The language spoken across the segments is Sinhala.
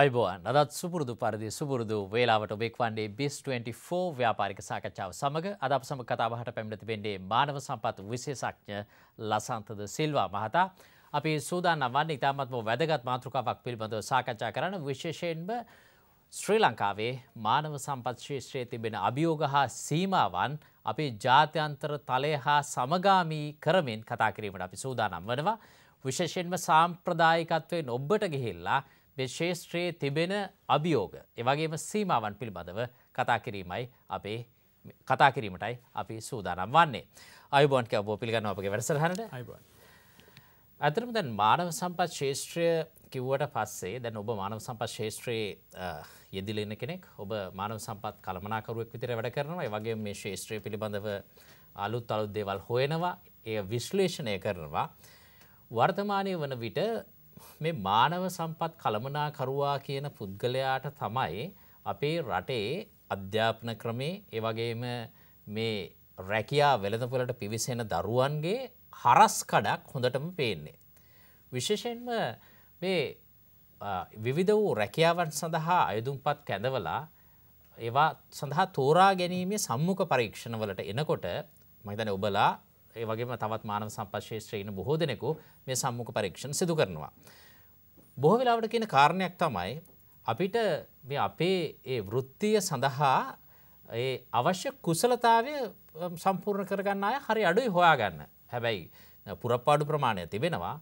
අයිබෝන් අදත් සුපුරදු පරිදි සුපුරදු වේලාවට ඔබෙක්වන්නේ බිස්24 ව්‍යාපාරික සාකච්ඡාව සමඟ අද අප සම කතාබහට පැමිණති වෙන්නේ මානව සම්පත් විශේෂඥ ලසන්තද සිල්වා මහතා. අපි සූදානම් වන්න ඉතාමත්ම වැදගත් මාතෘකාවක් පිළිබඳව සාකච්ඡා කරන විශේෂයෙන්ම ශ්‍රී ලංකාවේ මානව සම්පත් ශේෂත්‍රයේ තිබෙන අභියෝග හා සීමාවන් අපි ජාත්‍යන්තර තලය හා සමගාමී කරමින් කතා කිරීමට අපි සූදානම් වනවා. විශේෂයෙන්ම සාම්ප්‍රදායිකත්වයෙන් ඔබ්බට ගිහිල්ලා ශේෂත්‍රයේ තිබෙන අභියෝග එවගේම සීමාවන් පිළිබඳව කතා කිරීමයි අපේ කතා කිරීමටයි අපි සූදානම් වන්නේ. අයුබෝන්ක ඔබෝ පිළිගන්න අපගේ වැඩසරහනට අයිබෝන්. ඇතරම දැන් මානව සම්පත් ශේෂත්‍රය කිව්වට පස්සේ දැන් ඔබ මානව සම්පත් ශේෂත්‍රයේ යෙදිලෙන කෙනෙක් ඔබ මානව සම්පත් කළමනාකරුවෙක් විතර වැඩ කරනවා වගේ මේ ශේෂත්‍රය පිළිබඳව අලුත් අලුත් දේවල් හොයනවා එය විශ්ලේෂණය කරනවා. වර්තමානය වන විට මේ මානව සම්පත් කළමනාකරුවා කියන පුද්ගලයාට තමයි අපේ රටේ අධ්‍යාපන ක්‍රමේ ඒ වගේම මේ රැකියා වෙළඳපොළට පිවිසෙන දරුවන්ගේ හරස් කඩක් හොඳටම පේන්නේ. විශේෂයෙන්ම මේ විවිධ වූ රැකියාවන් සඳහා අයදුම්පත් කැඳවලා ඒවා සඳහා තෝරා ගැනීමේ සම්මුඛ පරීක්ෂණවලට එනකොට මහිතන ඔබලා ඒ වගේම තවත් මානව සම්පශේෂත්‍රයන බොහෝ දෙනෙකු මේ සම්මුඛ පරීක්ෂණ සිදු කරනවා. බොහෝ වෙලාවට කියන කාරණයක් තමයි අපිට අපේ ඒ වෘත්තිය සඳහා ඒ අවශ්‍ය කුසලතාවය සම්පූර්ණ කරගන්න අය හරි අඩුයි හොයාගන්න හැබැයි පුරප්පාඩු ප්‍රමාණය තිබෙනවා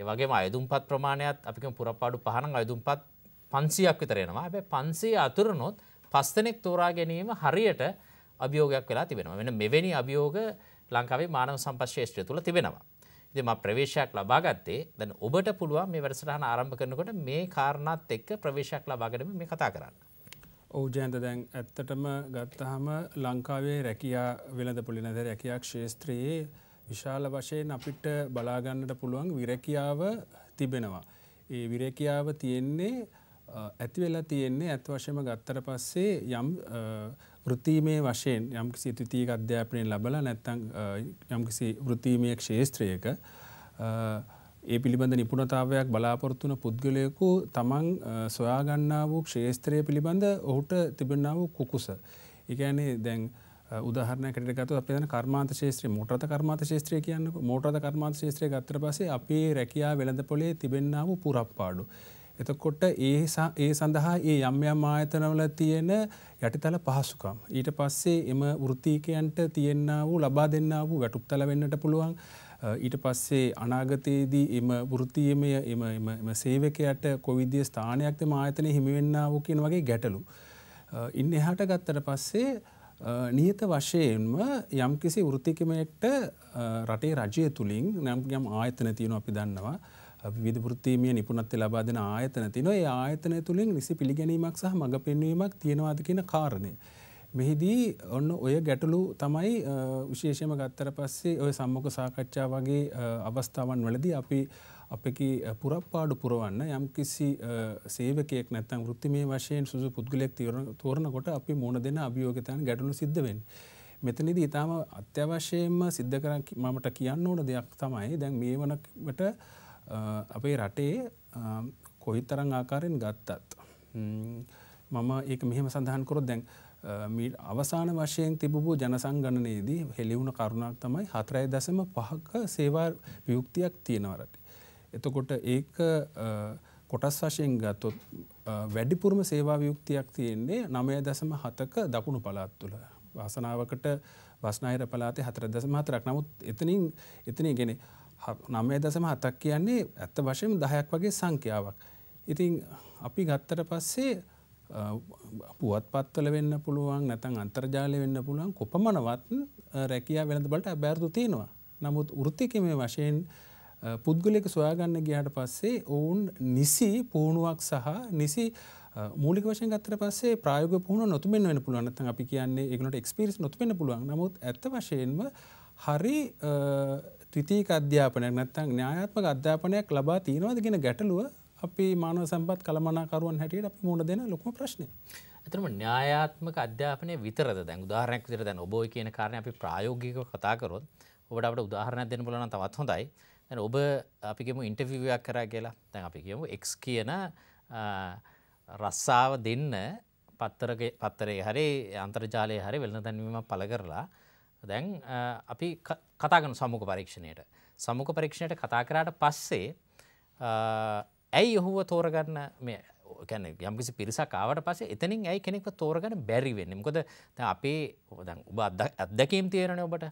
ඒවගේ අයදුම්පත් ප්‍රමාණයත් අපික පුරපාඩු පහන අයදුම්පත් පන්සියක් විතරෙනවා ඇබ පන්සේ අතුරනොත් පස්තනෙක් තෝරා ගැනීම හරියට අභියෝගයක් වෙලා තිබෙනවා වෙන මෙවැනි අභියෝග ලංකාවේ මානව සම්පත් ශේෂ්ත්‍රය තුළ තිබෙනවා. ඉතින් මම ප්‍රවේශයක් ලබා ගත්තේ දැන් ඔබට පුළුවන් මේ වැඩසටහන ආරම්භ කරනකොට මේ කාරණාත් එක්ක ප්‍රවේශයක් ලබාගෙන මේ කතා කරන්න. ඔව් ජයන්ත දැන් ඇත්තටම ගත්තහම ලංකාවේ රැකියා වෙළඳ පොලි නැද රැකයක් ශේෂත්‍රයේ විශාල වශයෙන් අපිට බලාගන්නට පුළුවන් විරැකියාව තිබෙනවා. ඒ විරැකියාව තියෙන්නේ ඇති වෙලා තියෙන්නේ ඇත් වශයම ගත්තර පස්සේ යම් වෘතීමේ වශයෙන් යම්කිසි තුතිීක අධ්‍යාපනය ලබලා නැත්තං යම්කිසි වෘතීමය ක්ෂේත්‍රයක ඒ පිළිබඳ නිපුණතාවයක් බලාපොරත්තුන පුද්ගලයකු තමන් සොයාගන්නා වූ ක්ෂේස්ත්‍රය පිළිබඳ ඔහුට තිබෙන්න්නා වූ කුකුස. එකනේ දැන් උදාහරනකටගතු අප කර්මාත ශේත්‍රය මෝට්‍රත කර්මාත ශේත්‍රය කියන්න මෝට්‍රත කර්මාත ශේත්‍රය ගත්තර පසේ අපේ රැකයා වෙළඳ පොලේ තිබෙන්න්නා වූ පුරප්පාඩු. එතකොට ඒ ඒ සඳහා ඒ යම් යම් ආයතනවල තියෙන යටිතල පහසුකම් ඊට පස්සේ එම වෘත්තීකයන්ට තියෙන්න වූ ලබා දෙන්න වූ වැටුප්තල වෙන්නට පුළුවන් ඊට පස්සේ අනාගතයේදී එම වෘත්තියමය එම එම සේවකයට කොවිදිය ස්ථානයක් දෙම ආයතනය හිමිවෙන්න වූ කියන වගේ ගැටලු. ඉන්න එහාට ගත්තට පස්සේ නියත වශයෙන්ම යම්කිසි වෘත්තිකමයෙක්ට රටේ රජය තුළින් නම් යම් ආයතන තියෙන අපි දන්නවා විදපෘත්තිමය නිපුනත්ති ලබා දෙන ආයතන තින ඒ ආයතනය තුළින් නිසි පිළිගැනීමක් සහ මඟ පෙන්වීමක් තියෙනවාද කියන කාරණය. මෙහිදී ඔන්න ඔය ගැටලු තමයි විශේෂම ගත්තර පස්සේ ඔය සම්මක සාකච්ඡා වගේ අවස්ථාවන් වලදී අපි අපකි පුරප්පාඩු පුරවන්න යම් කිසි සේවකයෙක් නැත්තම් ෘත්තිමය වශයෙන් සුසු පුද්ගලෙක් තෝරනකොට අපි මුණ දෙන අභියෝගතයන් ගැටලු සිද්ධ වෙන්නේ. මෙතනදී ඉතාම අත්‍යවශ්‍යයෙන්ම සිද්ධ කර මමට කියන්න ඕන දෙයක් තමයි දැන් මේ වනට අපේ රටේ කොහි තරං ආකාරයෙන් ගත්තත්. මම ඒක මෙහෙම සඳහන්කොරොත් දැන් මීට අවසාන වශයෙන් තිබූ ජනසංගණනයේදී හෙළිවුණ කරුණක් තමයි හතරයි දසම පහක සේවා වියුක්තියක් තියෙනවරට. එතකොට ඒක කොටස් වශයෙන් ගත්තොත් වැඩිපුරම සේවා වියුක්තියක් තියෙන්නේ නමය දසම හතක දකුණු පළාත් තුළ. වාසනාවකට වස්නාහිර පලාතේ හතර දසම හතරක් නමුත් එතනින් එතන ගෙන නමය දසම හතක් කියන්නේ ඇත්ත වශයෙන් දහයක් වගේ සංඛ්‍යාවක්. ඉතින් අපි ගත්තට පස්සේ පුවත් පත්වල වෙන්න පුළුවන් නැතන් අන්තර්ජාලය වෙන්න පුළුවන් කොපමනවත් රැකයා වෙළඳ බලට ඇබෑරදු තියෙනවා. නමුත් ෘතිකම වශයෙන් පුද්ගලෙක සොයාගන්න ගියාට පස්සේ ඔවුන් නිසි පුහුණුවක් සහ නිසි මූලික වශයෙන් ගත්තර පස්සේ ප්‍රයෝග පුහුණ නොතුමෙන් වෙන පුළුවන් නැත්නම් අපි කියන්නේ ඒකට එක්ස්පීරියන්ස් නොතුමෙන් පුළුවන්. නමුත් ඇත්ත වශයෙන්ම හරි ත්‍රිතීක අධ්‍යාපනයක් නැත්නම් න්‍යායාත්මක අධ්‍යාපනයක් ලබා තියෙනවද කියන ගැටලුව අපි මානව සම්පත් කළමනාකරුවන් හැටියට අපි මුහුණ දෙන ලොකුම ප්‍රශ්නය. ඇතරම න්‍යායාත්මක අධ්‍යාපනය විතරද දැන් උදාහරණයක් විදිහට දැන් ඔබ ඔය කියන කාරණේ අපි ප්‍රායෝගිකව කතා කරොත් ඔබට අපිට උදාහරණයක් දෙන්න පුළුවන් නම් තවත් හොඳයි. දැන් ඔබ අපි කියමු ඉන්ටර්විව් එකක් කරා කියලා. දැන් අපි කියමු X කියන රස්සාව දෙන්න පත්තරගේ පත්තරේ හරි අන්තර්ජාලය හරි වෙළඳ දැන්වීමක් පළ කරලා දැන් අපි කතා කරන සමුක පරීක්ෂණයට සමුක පරීක්ෂණයට කතා කරාට පස්සේ ඇයි ඔහුව තෝරගන්න ගැන යම්කිසි පිරිසක් ආවට පස්සේ එතනින් ඇයි කෙනෙක්ව තෝරගන්න බැරි වෙන්න මොකද අපේ ඔබ අත්දැකීම් තේරණ ඔබට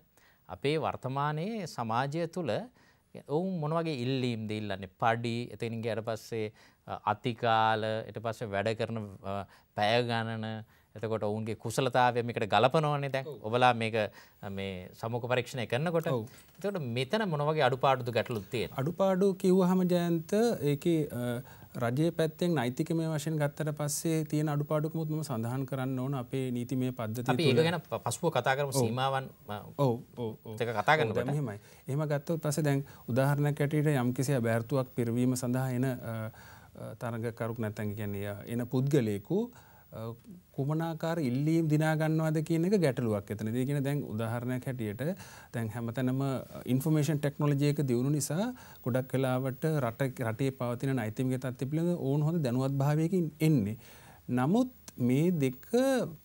අපේ වර්තමානයේ සමාජය තුළ ඔවුන් මොනවගේ ඉල්ලීම් දීල්ලන්නේ පඩි එතනින්ගේ අර පස්සේ අතිකාල එට පස්සේ වැඩ කරන පැයගණන එතකොට ඔවුන්ගේ කුසලතාවය මේකට ගලපනවන්නේ දැන් ඔබලා මේක මේ සමුක පරීක්ෂණය කරනකොට එතකොට මෙතන මොන වගේ අඩුපාඩුද ගැටලුත් තියෙන අඩුපාඩු කිව්වහම ජයන්ත ඒකේ රජයේ පැත්තෙන් නෛතිකමය වශයෙන් ගත්තට පස්සේ තියෙන අඩුපාඩුකමුත් මම සඳහන් කරන්න ඕන අපේ නීතිමය පද්ධතිය අපි ඒක ගැන පසුව කතා කරමු සීමාවන් ඔව් ඔව් ඒක කතා කරනකොට එහෙමයි එහෙම ගත්තොත් පස්සේ දැන් උදාහරණයක් ඇටියට යම්කිසි අභෑර්තුවක් පිරවීම සඳහා එන තරගකරුක් නැත්නම් කියන්නේ එන පුද්ගලයෙකු කුමනාකාර ඉල්ලීම් දිනාගන්නවාද කියන එක ගැටලුවක් එතන දීගෙන දැන් උදාහරණයක් හැටියට තැන් හැමතැනම ඉන්ෆර්මේෂන් ටෙක්නොලජයක දියුණු නිසා ගොඩක් කලාවට රට රටේ පවතින නයිතිමගේ තත්ති පිළිඳ ඕන් හොඳ දැනුවත් භාවයකින් එන්නේ. නමුත් මේ දෙක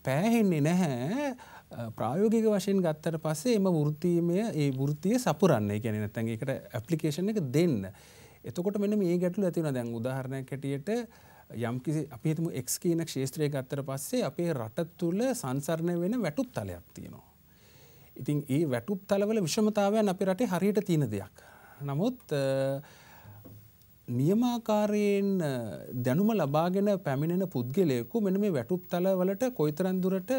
පෑහෙන්නේ නැහැ ප්‍රායෝගික වශයෙන් ගත්තට පස්සේ එම වෘත්තීමය ඒ වෘත්තිය සපුරන්න ගැන නැතැන් එකට ඇපලිකේෂන් එක දෙන්න. එතකොට මෙන්න මේ ගැටලු ඇතිවන දැන් උදාහරණයක් හැටියට යම්කිසි අපි හිතමු එක් කියන ක්ෂේත්‍රය ගත්තර පස්සේ අපේ රට තුළ සංසරණය වෙන වැටුත් තලයක් තියෙනවා. ඉතින් ඒ වැටුප් තලවල විෂමතාවයන් අපි රටේ හරියට තියෙන දෙයක්. නමුත් නියමාකාරයෙන් දැනුම ලබාගෙන පැමිණෙන පුද්ගලයකු මෙන මේ වැටුප් තලවලට කොයිතරන් දුරට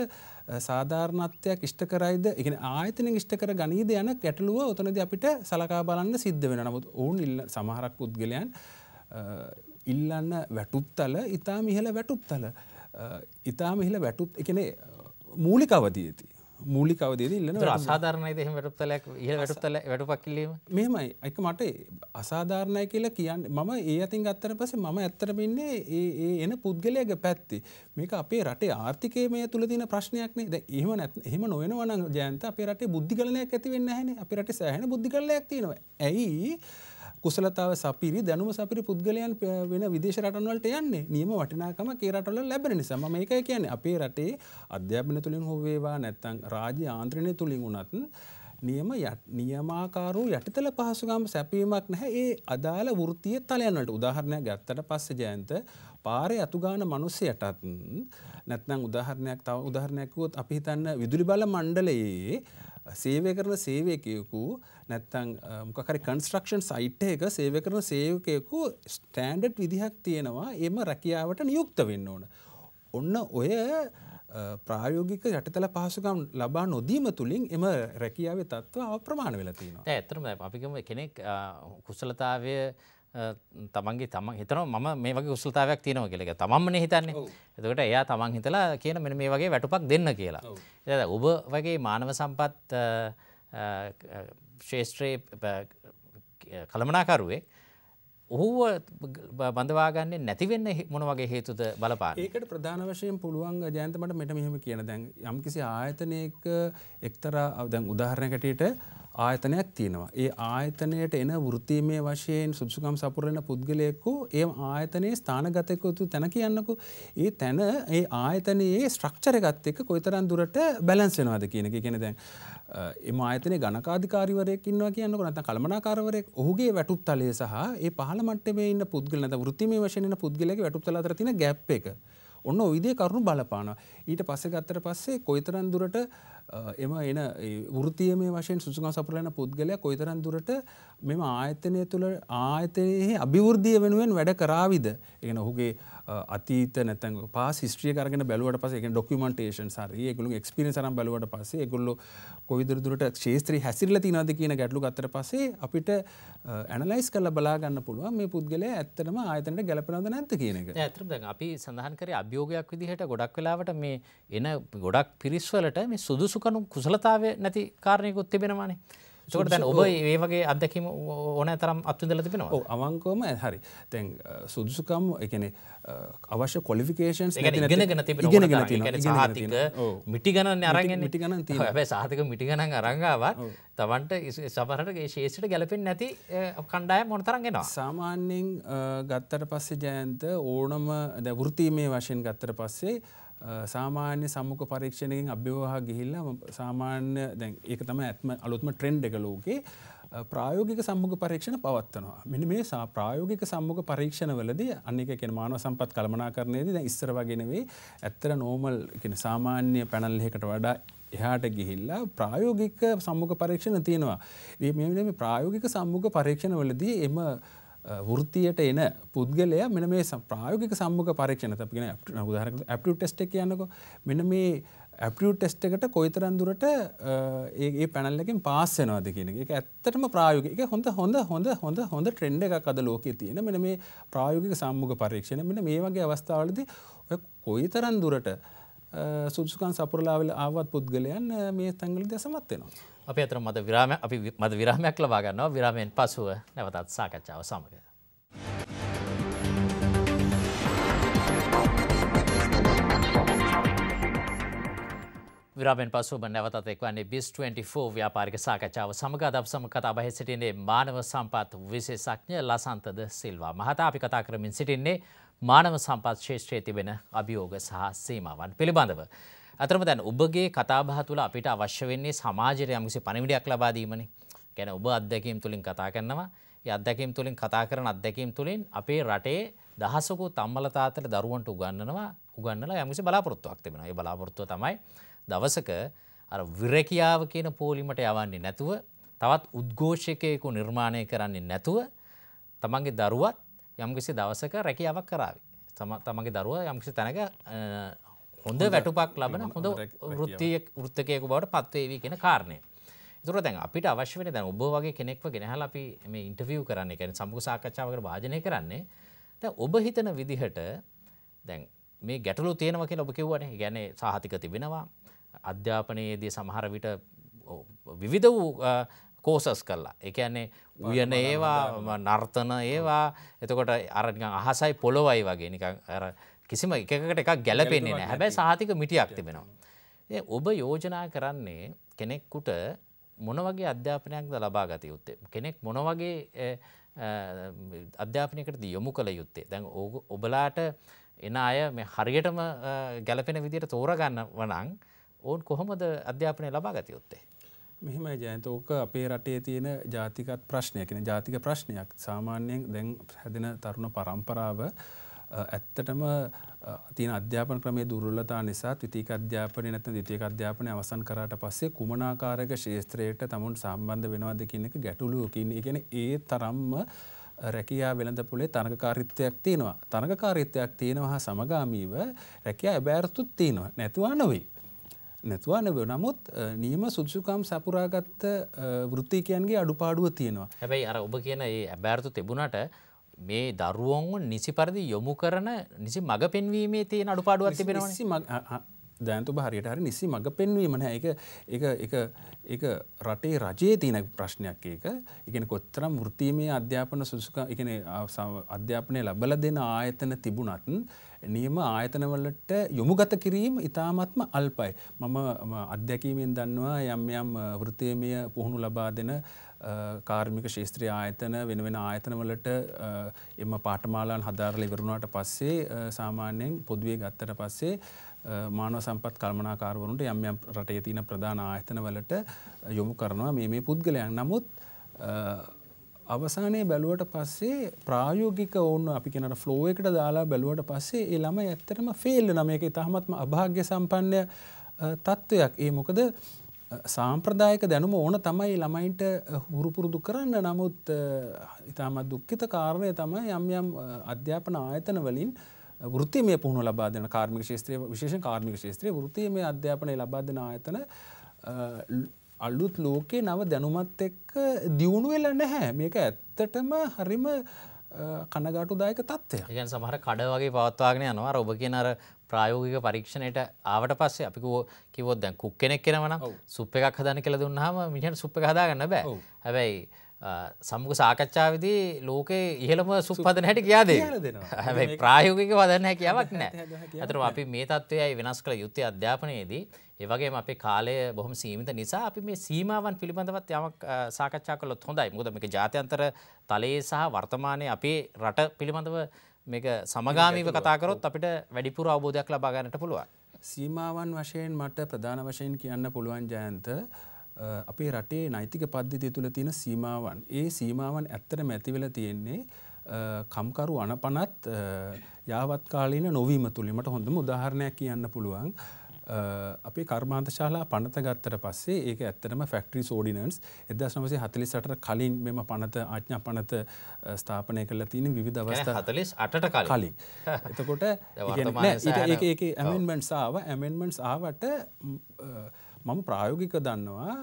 සාධාරණත්වයක් ඉෂ්ට කරයිද එක ආයතනෙන් ඉෂ්ට කර ගනීද යන කැටලුව ඔතනද අපිට සලකා බලන්න සිද්ධ වෙන නමුත් ඔවුන් ඉල්ල සමහරක් පුද්ගලයන් ඉල්ලන්න වැටුප්තල ඉතා මිහල වැටුප්තල ඉතා මිහිල වැටුත් එකනේ මූලිකවදී ඇති මූලි කවදේ ඉල්ලන අසාධාරණයද වැටුත්තලක් වැටුත්තල වැටුපක් කිල්ලීම මෙමයි එක මට අසාධාරණය කියලා කියන්න මම ඒ අතින් අත්තර පසේ මම ඇත්තරමින්නේ ඒ එන පුද්ගලයක පැත්ති මේක අපේ රටේ ආර්ථිකය මේ තුළ තින ප්‍රශ්නයක්නේ ද එහම නැත් එහම නොවෙනවන ජයන්ත අපේ රටේ බුද්ධිගලයක් ඇතිවෙන්න හැන අපි රට සෑහන බුද්ධිගලයක් තියෙනවා ඇයි කුසලතාව සපිරි දැනුම සපිරි පුද්ගලයන් වෙන විදේශ රටන්වලට යන්නේ නියම වටිනාකම ඒ රටවල ලැබෙන නිසා මම ඒකයි කියන්නේ අපේ රටේ අධ්‍යාපන තුලින් හෝ වේවා නැත්නම් රාජ්‍ය ආන්ත්‍රණය තුලින් උනත් නියම නියමාකාරූ යටිතල පහසුගම් සැපීමක් නැහැ ඒ අදාළ වෘතිය තලයන්නට උදාහරණයක් ගත්තට පස්ස ජයන්ත පාරය අතුගාන මනුස්සයටත් නැත්නම් උදාහරණයක් තව උදාහරණයක්කුවොත් අපිහිතන්න විදුලි බල මණ්ඩලයේ සේවය කරන සේවයකයකු නැත්තං මොකරි කන්ස්ට්‍රක්ෂන් සයිට් එක සේව කරන සේවකයකු ස්ටෑන්ඩට් විදිහක් තියෙනවා එම රැකියාවට නියුක්ත වෙන්න ඕන. ඔන්න ඔය ප්‍රායෝගික යටතල පහසුකම් ලබා නොදීම තුළින් එම රැකියාවේ තත්ව අප්‍රමාණ වෙලතිනවා. ඇතරම අපිකම කෙනෙක් කුසලතාවය තමන්ගේ තම හිතන ම මේ වගේ උසල්තාවයක් තියෙනව කෙලෙක තමම්මන හිතන්නේ එතකට එයා තමන් හිතලා කියන මෙ මේ වගේ වැටුපක් දෙන්න කියලා. එ ඔබ වගේ මානව සම්පත් ශේෂත්‍රයේ කළමනාකරුවෙක් ඔහුව බඳවාගන්නේ නැතිවෙන්න මොන වගේ හේතුද බලපා ඒකට ප්‍රධාන වශයෙන් පුළුවන් ජයන්තමට මෙට මෙහෙම කියන දැන් යම් කිසි ආයතනයක එක්තර අවදැන් උදාහරණකටට ආයතනයක් තියෙනවා. ඒ ආයතනයට එන වෘත්තීමේ වශයෙන් සුදුසුකම් සපුරන පුද්ගලයෙක්කු ඒ ආයතනයේ ස්ථානගතයක යුතු තැන කියන්නකු. ඒ තැන ඒ ආයතනයේ ස්ට්‍රක්චර ගත් එක්ක කොයිතරන් දුරට බැලන්ස් වෙනවාද කියන එක කියන දැන්. එම ආයතනයේ ගණකාධිකාරිවරයෙක් ඉන්නවා කියන්නකො නැත්නම් කළමනාකාරවරයෙක් ඔහුගේ වැටුප්තලය සහ ඒ පහළ මට්ටමේ ඉන්න පුද්ගල නැත්නම් වෘත්තීමේ වශයෙන් ඉන්න පුද්ගලයාගේ වැටුප්තල අතර තියෙන ගැප් එක. ඔන්න ඔය විදිහේ කරුණු බලපානවා. ඊට පස්සේ ගත්තට පස්සේ කොයිතරම් දුරට එම එන වෘතිය මේ වශයෙන් සුසුම සපුරලන පුද්ගලයක් කොයිතරන් දුරට මෙම ආයතනය තුළ ආයතනයෙහි අභිවෘද්ධිය වෙනුවෙන් වැඩ කරාවිද එගෙන ඔහුගේ අතීත නැතැන් පාස් ස්ට්‍රිය කරගෙන බැලුවට පස එක ඩොක්කමන්ටේෂන් සරි එකගුළු එක්ස්පිරිසරම් බැලුවට පසේ එකගොල්ලො කොයිදුරදුරට ක්ෂේත්‍රී හැසිල්ල තිනද කියන ගැටලු අතර පසේ අපිට ඇනලයිස් කල බලාගන්න පුළුව මේ පුද්ගලය ඇත්තනම ආතනට ගැලපනද නැත කියන එක ඇතරද අපි සඳහන් කර අභියෝගයක් විදිහට ගොඩක් වෙලාවට මේ එන ගොඩක් පිරිස්වලට මේ සුදුසුකනු කුසලතාව නැති කාරණයකුත් තිබෙනවානේ තකට දැන් ඔබ ඒ වගේ අදැකීම ඕන තරම් අත්විදල තිබෙනවා අවංකෝම හරි තැන් සුදුසුකම් එකන අවශ්‍ය කොලිෆිකේන්ස් ගෙනගෙන තිබෙන සාතික මිටි ගණන් අරගෙන මිටි ගණන් තිබේ සාතික මිටි ගණන් අරංගාවත් තවන්ට සමහරට ශේෂට ගැලපෙන් නැති කණ්ඩාය මොනතරන්ගෙනවා සාමාන්‍යෙන් ගත්තට පස්සේ ජයන්ත ඕනම දැවෘතීමේ වශයෙන් ගත්තට පස්සේ සාමාන්‍ය සම්මුඛ පරීක්ෂණයකින් අභ්‍යවහා ගිහිල්ලා සාමාන්‍ය දැන් ඒක තම ඇත්ම අලුත්ම ට්‍රෙන්ඩ් එක ලෝකේ ප්‍රායෝගික සම්මුඛ පරීක්ෂණ පවත්වනවා. මෙන්න මේ සා ප්‍රායෝගික සම්මුඛ පරීක්ෂණවලදී අනික කියන මානව සම්පත් කළමනාකරණයේදී දැන් ඉස්සර වගේ නෙවෙයි ඇත්තට නෝමල් කියන සාමාන්‍ය පැනල් එකකට වඩා එහාට ගිහිල්ලා ප්‍රායෝගික සම්මුඛ පරීක්ෂණ තියෙනවා. මේ මේ ප්‍රායෝගික සම්මුඛ පරීක්ෂණවලදී එම වෘතියට එන පුද්ගලය මෙන මේ ප්‍රායෝගික සම්මුඛ පරීක්ෂණ අපිගෙන උදාහරණයක් ඇප්ටිව් ටෙස්ට් එක කියනකො මෙන්න මේ ඇප්ටිව් ටෙස්ට් එකට කොයිතරම් දුරට ඒ පැනල් එකෙන් පාස් වෙනවද කියන එක. ඒක ඇත්තටම ප්‍රායෝගික හොඳ හොඳ හොඳ හොඳ හොඳ ට්‍රෙන්ඩ් එකක් අද ලෝකයේ තියෙන. මෙන්න මේ ප්‍රායෝගික සම්මුඛ පරීක්ෂණ මෙන්න මේ වගේ අවස්ථාවලදී ඔය කොයිතරම් දුරට සුදුසුකන් සපුරලාවෙල ආවත් පුද්ගලයන් මේ තැන්ගල දෙසමත් වෙනවා. අප අතර මද විරාම අපි මද විරාමයක් ලබාගන්නවා විරාමයෙන් පසුව නැවතත් සාකච්ඡාව සමඟ. විරාමෙන් පසුව නැවතත් එක්වන්නේ බිස් 24 ව්‍යාපාරික සාකච්ඡාව සමඟ අදප සම කතා බහි සිටින්නේ මානව සම්පත් විශේෂඥ ලසන්තද සිල්වා මහතා අපි කතා කරමින් සිටින්නේ මානව සම්පත් ශේෂත්‍රයේ තිබෙන අභියෝග සහ සීමාවන් පිළිබඳව. අතරම දැන් ඔබගේ කතාබහ තුළ අපිට අවශ්‍ය වෙන්නේ සමාජයට යම්කිසි පණිවිඩයක් ලබා දීමනේ. ගැන ඔබ අත්දැකීම් තුලින් කතා කරනවා. ඒ අත්දැකීම් තුලින් කතා කරන අත්දැකීම් තුලින් අපේ රටේ දහසකෝ තම්මල තාත්තල දරුවන්ට උගන්වනවා. උගන්වලා යම්කිසි බලාපොරොත්තුවක් තිබෙනවා. ඒ බලාපොරොත්තුව තමයි දවසක අර විරකියාව කියන පෝලිමට යවන්නේ නැතුව තවත් උද්ඝෝෂකයෙකු නිර්මාණය කරන්නේ නැතුව තමන්ගේ දරුවත් යම්කිසි දවසක රැකියාවක් කරාව. තමගේ දරුව යම්කිසි තැනක හොඳ වැටුපක් ලබන හොඳ වෘත්තිය ෘත්තකයකු බවට පත්වේවී කියෙන කාරණය. තුර දැන් අපිට අවශ්‍ය වෙන දැන් ඔබ වගේ කෙනෙක්ව ගෙනහලා අපි මේ ඉන්ටර්විව් කරන්නේ කියන්නේ සම්මුඛ සාකච්ඡාවකට භාජනය කරන්නේ දැන් ඔබ හිතන විදිහට දැන් මේ ගැටලු තියෙනවා කියලා ඔබ කිව්වනේ. කියන්නේ සාහතික තිබෙනවා. අධ්‍යාපනයේදී සමහර විට විවිධ වූ කෝසස් කරලා එකන්නේ උයන ඒවා නර්තන ඒවා එතකොට අරනිකං අහසයි පොළොවයි වගේ නික අර කිසිම එකකට එකක් ගැලපෙන්නේ නෑ හැබැයි සාතික මිටියක් තිබෙනවා. ඔබ යෝජනා කරන්නේ කෙනෙක්කුට මොන වගේ අධ්‍යාපනයක්ද ලබා ගත යුත්තේ. කෙනෙක් මොන වගේ අධ්‍යාපනයකට යොමු කළ යුත්තේ දැන් ඔබලාට එන අය මේ හරියටම ගැලපෙන විදිට තෝරගන්න වනං ඔවුන් කොහොමද අධ්‍යාපනය ලබා ගත යුත්තේ. මෙහෙම ජයන්ත ඕක අපේ රටේ තියෙන ජාතිකත් ප්‍රශ්නයකෙන ජාතික ප්‍රශ්නයක් සාමාන්‍යයෙන් දැන් හැදෙන තරුණ පරම්පරාව ඇත්තටම තින අධ්‍යාපන ක්‍රමේ දුර්ලතා නිසා ත්‍විතික අධ්‍යාපනය නැත්නම් ද්විතීක අධ්‍යාපනය අවසන් කරාට පස්සේ කුමනාකාරක ශාස්ත්‍රයට තමුන් සම්බන්ධ වෙනවද කියන එක ගැටලුවකින්. ඒ කියන්නේ ඒ තරම්ම රැකියා වෙළඳපොලේ තරගකාරීත්වයක් තියෙනවා. තරගකාරීත්වයක් තියෙනවා සමගාමීව රැකියා අබෑරතුත් තියෙනවා. නැතුව නෙවෙයි. නැතුවා නැව නමුත් නියම සුදුසුකම් සපුරාගත්ත වෘත්තිකයන්ගේ අඩුපාඩුව තියෙනවා හැබැයි අර ඔබ කියන ඒ ඇබෑර්තු තිබුණට මේ දරුවන්ව නිසි පරිදි යොමු කරන නිසි මඟ පෙන්වීමේ තියෙන අඩුපාඩුවත් තිබෙනවා දැන්තු හරියට හරි නිසි මඟ පෙන්වීම නැහැ එක එක එක රටේ රජයේ තියෙන ප්‍රශ්නයක් ඒක ඉගෙන කොත්තරම් වෘත්තීමේ අධ්‍යාපන සුසුකම් ඉගෙන අධ්‍යාපනය ලබල දෙන ආයතන තිබුණත් නියම ආයතනවලට යොමුගත කිරීම ඉතාමත්ම අල්පයි. මම අධ්‍යැකීමෙන් දන්නවා යම් යම් වෘතයමය පුහුණු ලබා දෙන කාර්මික ශේත්‍රී ආයතන වෙන වෙන ආයතනවලට එම පාටමාලාන් හදාරල ඉවරුණාට පස්සේ සාමාන්‍යයෙන් පොදුවේ ගත්තට පස්සේ මානව සම්පත් කල්මනාකාරවරුන්ට යම් යම් රටේ තියෙන ප්‍රධාන ආයතනවලට යොමු කරනවා මේ මේ පුද්ගලයන් නමුත් අවසානයේ බැලුවට පස්සේ ප්‍රායෝගික ඔවුන් අපි කෙනට ෆ්ලෝ එකට දාලා බැලුවට පස්සේ ඒ ළම ඇත්තටම ෆෙල්ල නම එක ඉතාමත්ම අභාග්‍ය සම්පන්නය තත්ත්වයක් ඒ මොකද සාම්ප්‍රදායක දැනුම ඕන තමයි ළමයින්ට හුරුපුරුදු කරන්න නමුත් ඉතාමත් දුක්ඛිත කාරණය තමයි යම් යම් අධ්‍යාපන ආයතන වලින් වෘත්තිමය පුහුණු ලබා දෙන කාර්මික ශේත්‍රයේ විශේෂ කාර්මික ශේත්‍රයේ වෘත්තිමය අධ්‍යාපනය ලබා දෙන ආයතන අලුත් ලෝකේ නව දැනුමත් එක්ක දියුණු වෙලා නැහැ මේක ඇත්තටම හරිම කනගාටුදායක තත්වය ගැන් සමහර කඩ වගේ පවත්වාගෙන යනවා ඔබ කියනර ප්‍රායෝගික පරීක්ෂණයට ආවට පස්සේ අපිකෝ කිවොත් දැන් කුක් කෙනෙක් කෙනවන සුප් එකක් හදන කියලා දුන්නාම මිනිහට සුප් එක හදාගන්න බෑ හැබැයි සම්ග සාකච්ඡාවදී ලෝකේ ඉහළම සුප්පදන හැට කියාද හැබයි ප්‍රායෝගික වදන්න හැකියාවක් නෑ ඇතරම අපි මේ තත්වයයි වෙනස් කළ යුත්තේ අධ්‍යාපනයේදී ඒවගේ අපේ කාලය බොහොම සීමිත නිසා අපි මේ සීමාවන් පිළිබඳවත් යමක් සාකච්ඡා කළොත් හොඳයි මුකද මේක ජාත්‍යන්තර තලයේ සහ වර්තමානය අපේ රට පිළිබඳව මේක සමගාමීව කතාකරොත් අපිට වැඩිපුර අවබෝධයක් ලබාගන්නට පුළුවන්. සීමාවන් වශයෙන් මට ප්‍රධාන වශයෙන් කියන්න පුළුවන් ජයන්ත අපේ රටේ නෛතික පද්ධතිය තුළ තියෙන සීමාවන් ඒ සීමාවන් ඇත්තට මැතිවෙල තියෙන්නේ කම්කරු අනපනත් යාවත්කාලීන නොවීම තුළින් මට හොඳම උදාහරණයක් කියන්න පුළුවන්. අපි කර්මාන්තශාලා පනත ගත්තට පස්සේ ඒක ඇත්තටම ෆැක්ටරි සෝඩිනන්ස් එදස් නමසේ හතලිස් අට කලින් මෙම පනත ආඥා පනත ස්ථාපනය කරලා තියෙන විධ අවස්ථ හතලිස් අට කලින් එතකොට ඒ ඇමෙන්මෙන්ට්සාාව ඇමෙන්මෙන්ට්ස් ආවට මම ප්‍රායෝගික දන්නවා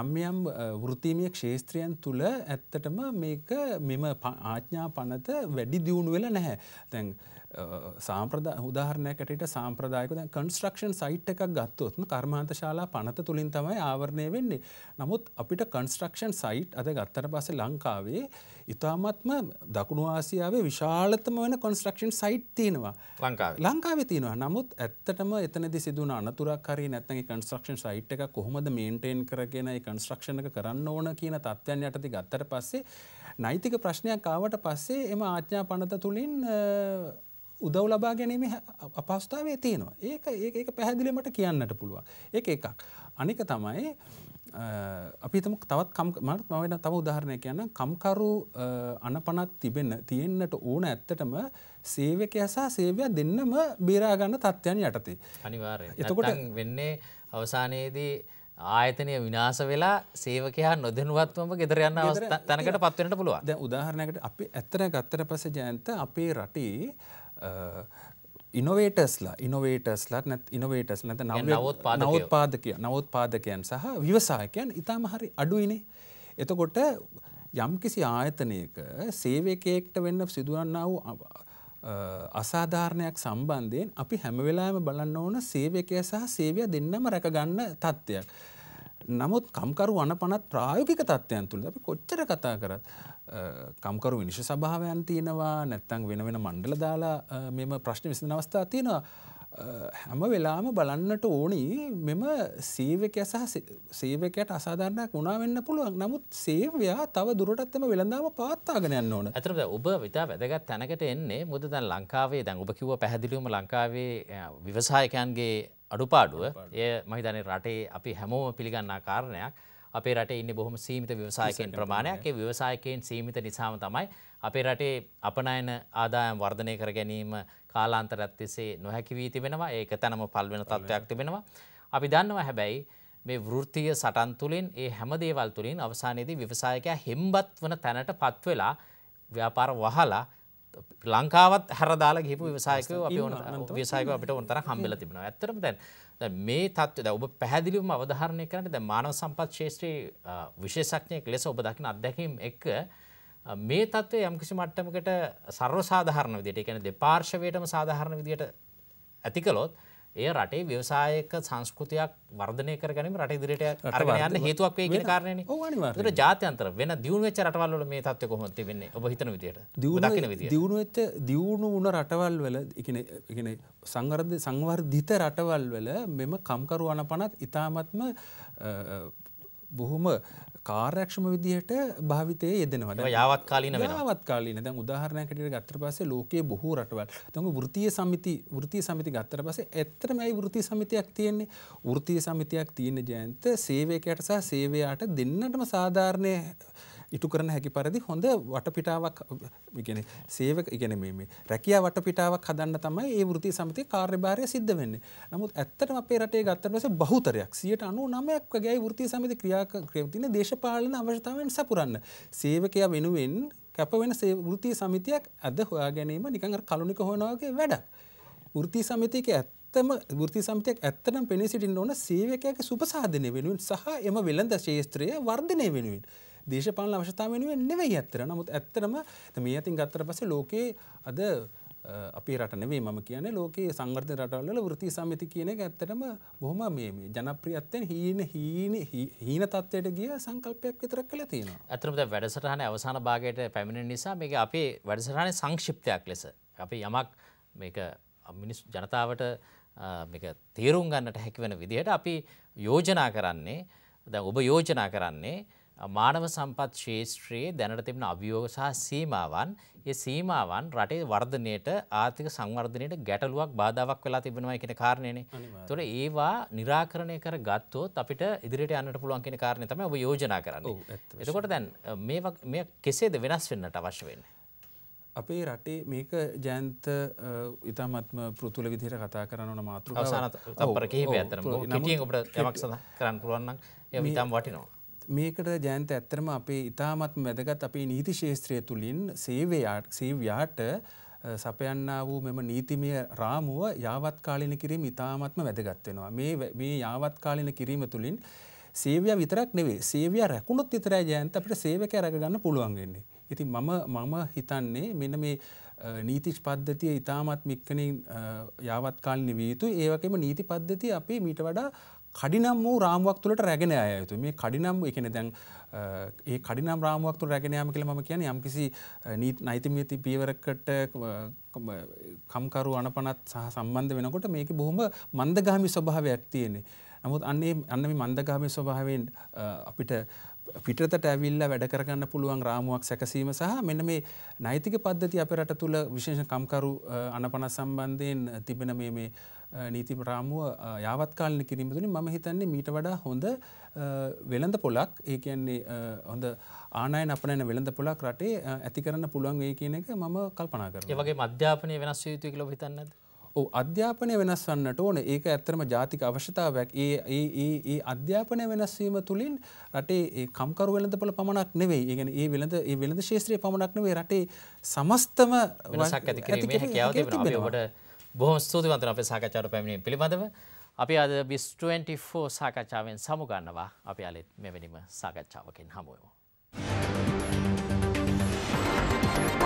යම් යම් වෘතීමය ක්ෂේත්‍රයන් තුළ ඇත්තටම මේක මෙම ආඥා පනත වැඩි දියුණු වෙලා නැහැ තැන් සාම්ප්‍රද හදාහරණයකටට සාම්ප්‍රදායක කන්ස්ට්‍රක්ෂන් සයිට් එකක් ගත්තොත්ම කර්මාන්ත ශාලා පනත තුළින් තමයි ආවරණය වෙන්නේ. නමුත් අපිට කන්ස්ට්‍රක්ෂන් සයිට් අද ගත්තර පස්සේ ලංකාවේ ඉතාමත්ම දකුණු ආසියාවේ විශාලතම වන කොන්ස්ට්‍රක්ෂන් සයිට් තියෙනවා ලංකාව ලංකාව තියෙනවා නමුත් ඇත්තටම එතනදි සිදුන අනතුරක් හරි නැත්තගේ කන්ස්ට්‍රක්ෂන් සයිට් එක කොහොමද මේන්ටේන් කරගෙන කන්ස්ට්‍රක්ෂණ කරන්න ඕන කියන තත්ත්වයන් යටති ගත්තර පස්සේ නෛතික ප්‍රශ්නයක් ආවට පස්සේ එම ආඥා පනත තුළින් උදව් ලබා ගැනීම අපස්ථාවේ තියෙනවා ඒක ඒක පැහැදිලිමට කියන්නට පුළුවන් ඒ එකක් අනික තමයි අපිතම තවත් මට මවෙන තව උදාහරණය කියන්න කම්කරු අනපනත් තිබෙන තියෙන්න්නට ඕන ඇත්තටම සේවක යසා සේවය දෙන්නම බේරාගන්න තත්ත්වයන් යටතේ අනිවාරය එතකොට වෙන්නේ අවසානයේදී ආයතනය විනාස වෙලා සේවකයා නොදනුවත්වම ගෙදරයන්න තැනකට පත්වනට පුළුවන් ද උදාහරණකට අපි ඇත්තර ගත්තර පස ජයන්ත අපේ රටේ ඉනොවේටස්ලා ඉනොවේටස්ලත් නැත් ඉනොවේටස් නැත නවෝත්පාදකය නවෝත්පාදකයන් සහ විවසායකයන් ඉතාම හරි අඩුයිනේ. එතකොට යම්කිසි ආයතනයක සේවකයෙක්ට වෙන්න සිදුවන්න වූ අසාධාරණයක් සම්බන්ධයෙන් අපි හැමවෙලාම බලන්න ඕන සේවකය සහ සේවය දෙන්නම රැකගන්න තත්ත්වයක්. නමුත් කම්කරු අනපනත් ප්‍රායෝගික තත්ත්වයන් තුළ අපි කොච්චර කතා කරත් කම්කරු විනිශ සභාවයන් තියෙනවා නැත්තං වෙන වෙන මණ්ඩල දාලා මෙම ප්‍රශ්න විසින අවස්ථා තියෙනවා හැම වෙලාම බලන්නට ඕනි මෙම සේවකය සහ සේවකයට අසාධාරණයක් වුණා වෙන්න පුළුවන් නමුත් සේවයා තව දුරටත් එම වෙළඳාම පවත්තාගෙන යන්න ඕන ඇතර ඔබ විතා වැදගත් තැනකට එන්නේ මුද දැන් ලංකාවේ දැන් ඔබ කිව්ව පැහැදිලිවම ලංකාවේ විවසායකයන්ගේ අඩුපාඩුව එය මහිතන රටේ අපි හැමෝම පිළිගන්නා කාරණයක් අපේ රට ඉන්න බොහොම සීමිත ව්‍යවසායකෙන් ප්‍රමාණයක් ව්‍යවසායකයෙන් සීමිත නිසාම තමයි අපේ රටේ අපනයන ආදායම් වර්ධනය කර ගැනීම කාලාන්තරත් තිසේ නොහැකි වී තිබෙනවා ඒක තැනම පල්වෙන තත්ත්වයක් තිබෙනවා අපි දන්නවා හැබැයි මේ වෘත්තිය සටන් තුළින් ඒ හැමදේවල් තුළින් අවසානයේදී ව්‍යවසායකයා හෙම්බත් වන තැනට පත්වෙලා ව්‍යාපාර වහලා ලංකාවත් හැරදාලා ගහිපු විසායක විසායක අපිට උන්තර හම්බෙල තිබෙන ඇතරම දැන් මේ තත්ව ඔබ පැහැදිලිවම අවධාරණය කරට ද මානව සම්පත් ශේත්‍රී විශේෂක්ඥයක් ලෙස ඔබ දකින අත්දැකීම් එක මේ තත්වය යම්කිසි මට්ටමකට සර්ව සාධාරණ විදියට එකන දෙපාර්ශවයටම සාධාරණ විදියට ඇතිකලොත් ඒ රටේ ව්‍යවසායක සංස්කෘතියක් වර්ධනය කර ගැනීම රට ඉදිරියට අරගෙන යන්න හේතුවක් වෙයි කියන කාරණේනේ. ඔව් අනිවාර්යයෙන්. ඒතර ජාත්‍යන්තර වෙන දියුණු වෙච්ච රටවල් වල මේ තත්ත්වය කොහොමද තිබෙන්නේ? ඔබ හිතන විදියට. දකින විදියට. දියුණු වෙච්ච දියුණු වුණ රටවල් වල කියන්නේ කියන්නේ සංවර්ධ සංවර්ධිත රටවල් වල මෙම කම්කරු අනපනත් ඊ타මත්ම බොහොම කාර්යක්ෂම විදිහට භාවිතය යෙදෙනවට යවත් කාලීන යවත් කාලීන දැන් උදාහරණයකට ගත්තට පස්සේ ලෝකයේ බොහෝ රටවල් තම වෘත්තීය සමිති වෘත්තීය සමිති ගත්තට පස්සේ ඇත්තටම ඇයි වෘත්තීය සමිතියක් තියෙන්නේ වෘත්තීය සමිතියක් තියෙන ජයන්ත සේවකයාට සහ සේවයාට දෙන්නටම සාධාරණයේ ඉටු කරන හැකි පරිදි හොඳ වටපිටාවක් ඉගෙන සේවක ඉගෙන මේ රැකියා වටපිටාවක් හදන්න තමයි ඒ වෘති සමිතිය කාර්යභාරය සිද්ධ වෙන්නේ. නමුත් ඇත්තටම අපේ රටේ ගත්තට පස්සේ බහුතරයක් 99ක් වගේ වෘත්ති සමිති ක්‍රියා ක්‍රියාවදීන දේශපාලන අවශ්‍යතාවයන් සපුරන්න. සේවකයා වෙනුවෙන් කැප වෙන වෘත්ති සමිතියක් අද හොයා ගැනීම නිකන් අර කලුනික හොයනවා වගේ වැඩක්. වෘත්ති සමිතියක ඇත්ත ඇත්තම ෘති සමතියක් ඇත්තනම් පෙනී සිටින්න ඕන සේවකයක සුපසාධනය වෙනුවෙන් සහ එම වෙළඳ ශේත්‍රය වර්ධනය වෙනුවෙන්. දේශපාලන අවශ්‍යතාව වෙනුවෙන් නෙවෙයි ඇත්තට. නමුත් ඇත්තටම මේ අතින් ගත්තට පස්සේ ලෝකයේ අද අපේ රට නෙවේ මම කියන ලෝකයේ සංවර්ධන රටවල්ල වෘති සමිති කියන එක ඇත්තටම බොහොම මේ ජනප්‍රියත්වයෙන් හීන හීන හීන තත්ත්වයට ගිය සංකල්පයක් විතරක් කළ තියෙනවා. ඇත්තටම දැන් වැඩසටහන අවසාන භාගයට පැමිණෙන නිසා මේක අපේ වැඩසටහනේ සංක්ෂිප්තයක් ලෙස අපි යමක් මේක මිනිස් ජනතාවට මේක තේරුම් ගන්නට හැකි වෙන විදිහට අපි යෝජනා කරන්නේ දැන් ඔබ යෝජනා කරන්නේ මානව සම්පත් ශේෂත්‍රයේ දැනට තිබෙන අභියෝග සහ සීමාවන් ඒ සීමාවන් රටේ වර්ධනයට ආර්ථික සංවර්ධනයට ගැටලුවක් බාධාවක් වෙලා තිබෙනවා කියන කාරණේනේ. ඒතකොට ඒවා निराකරණය කර ගත්තොත් අපිට ඉදිරියට යන්නට පුළුවන් කියන කාරණේ තමයි ඔබ යෝජනා කරන්නේ. එතකොට දැන් මේ මේ කෙසේද වෙනස් වෙන්නට අවශ්‍ය වෙන්නේ? අපේ රටේ මේක ජයන්ත ඉතාමත්ම පෘතුල විදිහට කතා කරනවන මාතෘ අවසාන තප්පර කිහිපයක් අතර. නමුත් ඔබට යමක් සඳහන් කරන්න පුළුවන් නම් ඒ ඉතාම වටිනවා. මේකට ජයන්ත ඇත්තරම අපේ ඉතාමත් වැදගත් අපේ නීති ශේත්‍රය තුළින් සේවයාට සේවයාට සපයන්න වූ මෙම නීතිමය රාමුව යාවත්කාලින කිරීම ඉතාමත්ම වැදගත් වෙනවා. මේ මේ යාවත්කාලින කිරීම තුළින් සේවය විතරක් නෙවේ සේවය රැකුණොත් විතරයි ජයන්ත අපිට සේවකය රැකගන්න පුළුවන් වෙන්නේ. ඉතින් මම මම හිතන්නේ මෙන්න මේ නීතිශ් පද්ධතිය ඉතාමත් මික්කනින් යාවත්කාලින විය යුතු ඒවගේම නීති පද්ධතිය අපි මීට වඩා කඩිනම් වූ රාමුවක් තුළට රැගෙන අයයුතු මේ කඩිනම් එකන දැන් ඒ කඩිනම් රාමුවක් තුළ රැගෙනයාම කියල ම කියන යම්කිසි නීත් නයිතිමීති පියවරකට කම්කරු අනපනත් සහ සම්බන්ධ වෙනකොට මේක බොහොම මන්දගාමි ස්වභාව ඇත්තියෙන්නේ. නමුත් අන්නේ අන්නම මන්දගාමි ස්වභාවෙන් අපිට පිටතට ඇවිල්ලා වැඩ කරගන්න පුළුවන් රාමුවක් සැකසීම සහ මෙන්න මේ නෛතික පද්ධති අප රට තුළ විශේෂ කම්කරු අනපනස් සම්බන්ධයෙන් තිබෙන මේ නීති රාමුව යාවත්කාලන කිරීම තුළින් මම හිතන්නේ මීට වඩා හොඳ වෙළඳ පොලක් ඒ කියන්නේ හොඳ ආනයන අපනන වෙළඳ පොලක් රටේ ඇති කරන්න පුළුවන් ඒ කියන එක මම කල්පනා කරන වගේ අධ්‍යාපනය වෙනස් යුතු කියල හිතන්නද අධ්‍යාපනය වෙනස් වන්නට ඕන ඒක ඇත්තරම ජාතික අවශ්‍යතාවයක් ඒ ඒ අධ්‍යාපනය වෙනස්වීම තුළින් රටේ කම්කරු වෙළඳ පොළ පමණක් නෙවෙයි ඒගෙන ඒ වෙළඳ ඒ වෙළඳ ශේත්‍රය පමණක් නෙවේ රටේ සමස්තම වෙනසක් ඇති ඇති ඔබට බොහොම ස්තුතිවන්තන අප සාකච්ඡාවට පැමිණීම පිළිබඳව අපි අද බිස්ටුවෝ සාකච්ඡාවෙන් සමුගන්නවා අපි අලෙත් මෙවැනිම සාකච්ඡාවකින් හමුවමු.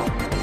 Thank you.